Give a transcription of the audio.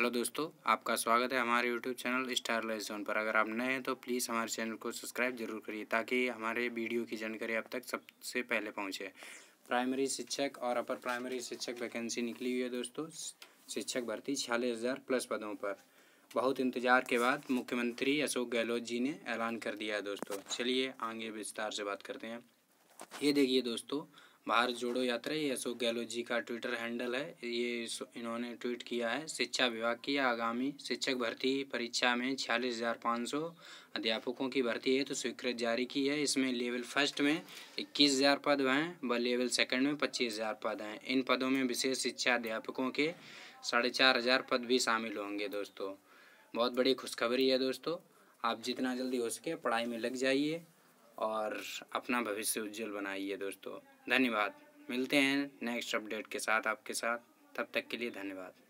hello दोस्तों आपका स्वागत है हमारे YouTube channel star life zone पर अगर आप नए हैं तो प्लीज़ हमारे चैनल को सब्सक्राइब जरूर करिए ताकि हमारे वीडियो की जानकारी आप तक सबसे पहले पहुंचे प्राइमरी शिक्षक और अपर प्राइमरी शिक्षक वैकेंसी निकली हुई है दोस्तों शिक्षक भर्ती छियालीस हज़ार प्लस पदों पर बहुत इंतजार के बाद मुख्यमंत्री अशोक गहलोत जी ने ऐलान कर दिया है दोस्तों चलिए आगे विस्तार से बात करते हैं ये देखिए दोस्तों भारत जोड़ो यात्रा ये अशोक गहलोत जी का ट्विटर हैंडल है ये इन्होंने ट्वीट किया है शिक्षा विभाग की आगामी शिक्षक भर्ती परीक्षा में छियालीस हज़ार पाँच सौ अध्यापकों की भर्ती है तो स्वीकृत जारी की है इसमें लेवल फर्स्ट में इक्कीस हज़ार पद हैं व लेवल सेकंड में पच्चीस हज़ार पद हैं इन पदों में विशेष शिक्षा अध्यापकों के साढ़े चार हज़ार पद भी शामिल होंगे दोस्तों बहुत बड़ी खुशखबरी है दोस्तों आप जितना जल्दी हो सके पढ़ाई में लग जाइए और अपना भविष्य उज्जवल बनाइए दोस्तों धन्यवाद मिलते हैं नेक्स्ट अपडेट के साथ आपके साथ तब तक के लिए धन्यवाद